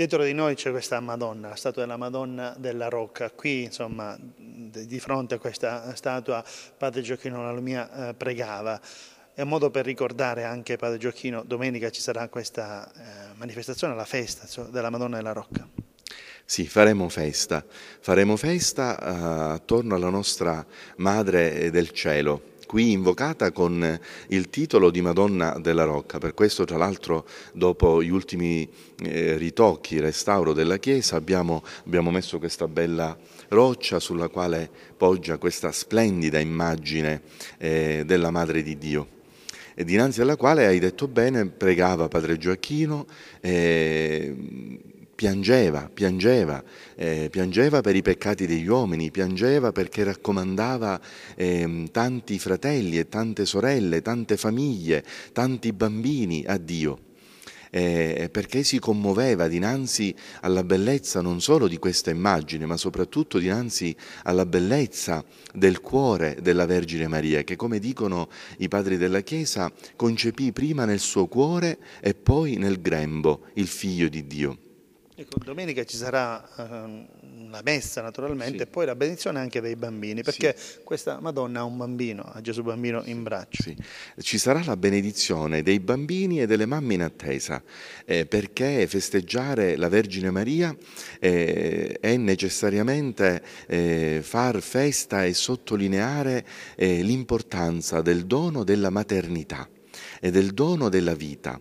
Dietro di noi c'è questa Madonna, la statua della Madonna della Rocca. Qui, insomma, di fronte a questa statua, padre Giochino Lalumia eh, pregava. È un modo per ricordare anche padre Giochino, domenica ci sarà questa eh, manifestazione, la festa della Madonna della Rocca. Sì, faremo festa, faremo festa eh, attorno alla nostra Madre del Cielo, qui invocata con il titolo di Madonna della Rocca. Per questo, tra l'altro, dopo gli ultimi eh, ritocchi, restauro della chiesa, abbiamo, abbiamo messo questa bella roccia sulla quale poggia questa splendida immagine eh, della Madre di Dio E dinanzi alla quale, hai detto bene, pregava Padre Gioacchino, eh, piangeva, piangeva, eh, piangeva per i peccati degli uomini, piangeva perché raccomandava eh, tanti fratelli e tante sorelle, tante famiglie, tanti bambini a Dio. Eh, perché si commuoveva dinanzi alla bellezza non solo di questa immagine, ma soprattutto dinanzi alla bellezza del cuore della Vergine Maria, che come dicono i padri della Chiesa, concepì prima nel suo cuore e poi nel grembo il figlio di Dio. Ecco, domenica ci sarà la ehm, messa naturalmente sì. e poi la benedizione anche dei bambini, perché sì. questa Madonna ha un bambino, ha Gesù bambino in braccio. Sì. Ci sarà la benedizione dei bambini e delle mamme in attesa, eh, perché festeggiare la Vergine Maria eh, è necessariamente eh, far festa e sottolineare eh, l'importanza del dono della maternità e del dono della vita.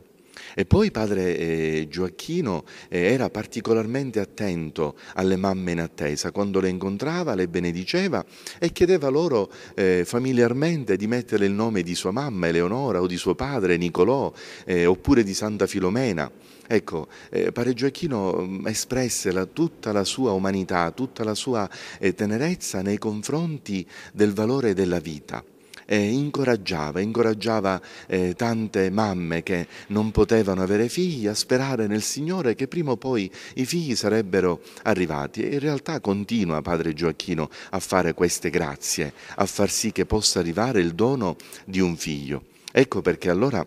E poi padre eh, Gioacchino eh, era particolarmente attento alle mamme in attesa, quando le incontrava le benediceva e chiedeva loro eh, familiarmente di mettere il nome di sua mamma Eleonora o di suo padre Nicolò eh, oppure di Santa Filomena. Ecco, eh, padre Gioacchino mm, espresse la, tutta la sua umanità, tutta la sua eh, tenerezza nei confronti del valore della vita eh, incoraggiava, incoraggiava eh, tante mamme che non potevano avere figli a sperare nel Signore che prima o poi i figli sarebbero arrivati. E in realtà continua Padre Gioacchino a fare queste grazie, a far sì che possa arrivare il dono di un figlio. Ecco perché allora...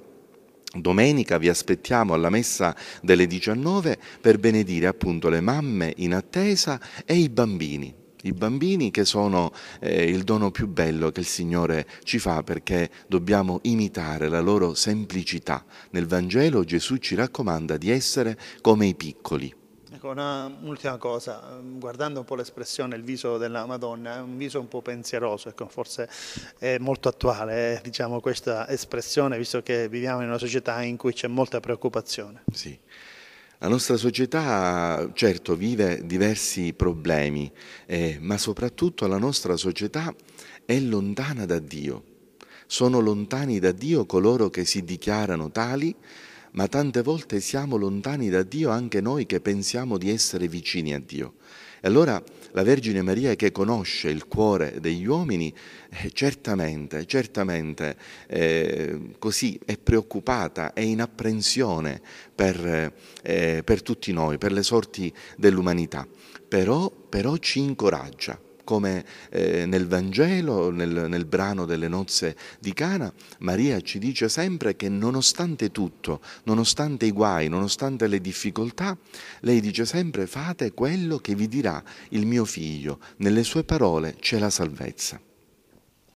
Domenica vi aspettiamo alla messa delle 19 per benedire appunto le mamme in attesa e i bambini i bambini che sono eh, il dono più bello che il Signore ci fa perché dobbiamo imitare la loro semplicità. Nel Vangelo Gesù ci raccomanda di essere come i piccoli. Ecco, un'ultima cosa, mm, guardando un po' l'espressione, il viso della Madonna, è un viso un po' pensieroso, ecco, forse è molto attuale eh, diciamo, questa espressione, visto che viviamo in una società in cui c'è molta preoccupazione. Sì. La nostra società certo vive diversi problemi, eh, ma soprattutto la nostra società è lontana da Dio. Sono lontani da Dio coloro che si dichiarano tali, ma tante volte siamo lontani da Dio anche noi che pensiamo di essere vicini a Dio. E allora la Vergine Maria che conosce il cuore degli uomini, eh, certamente, certamente eh, così è preoccupata, è in apprensione per, eh, per tutti noi, per le sorti dell'umanità, però, però ci incoraggia come eh, nel Vangelo, nel, nel, brano delle nozze di Cana, Maria ci dice sempre che nonostante tutto, nonostante i guai, nonostante le difficoltà, lei dice sempre fate quello che vi dirà il mio figlio, nelle sue parole c'è la salvezza.